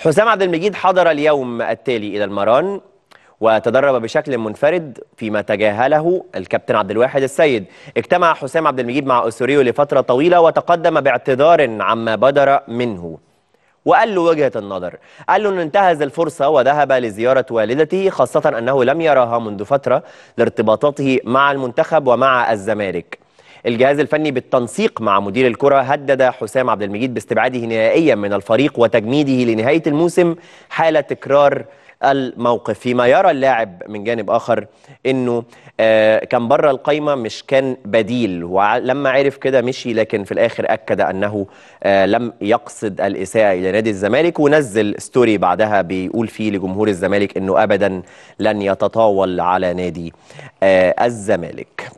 حسام عبد المجيد حضر اليوم التالي إلى المران وتدرب بشكل منفرد فيما تجاهله الكابتن عبد الواحد السيد اجتمع حسام عبد المجيد مع أسوريو لفترة طويلة وتقدم باعتذار عما بدر منه وقال له وجهة النظر قال له أنه انتهز الفرصة وذهب لزيارة والدته خاصة أنه لم يراها منذ فترة لارتباطاته مع المنتخب ومع الزمالك الجهاز الفني بالتنسيق مع مدير الكرة هدد حسام عبد المجيد باستبعاده نهائيا من الفريق وتجميده لنهاية الموسم حال تكرار الموقف فيما يرى اللاعب من جانب اخر انه آه، كان بره القايمه مش كان بديل ولما عرف كده مشي لكن في الاخر اكد انه آه، لم يقصد الاساءه الى نادي الزمالك ونزل ستوري بعدها بيقول فيه لجمهور الزمالك انه ابدا لن يتطاول على نادي آه، الزمالك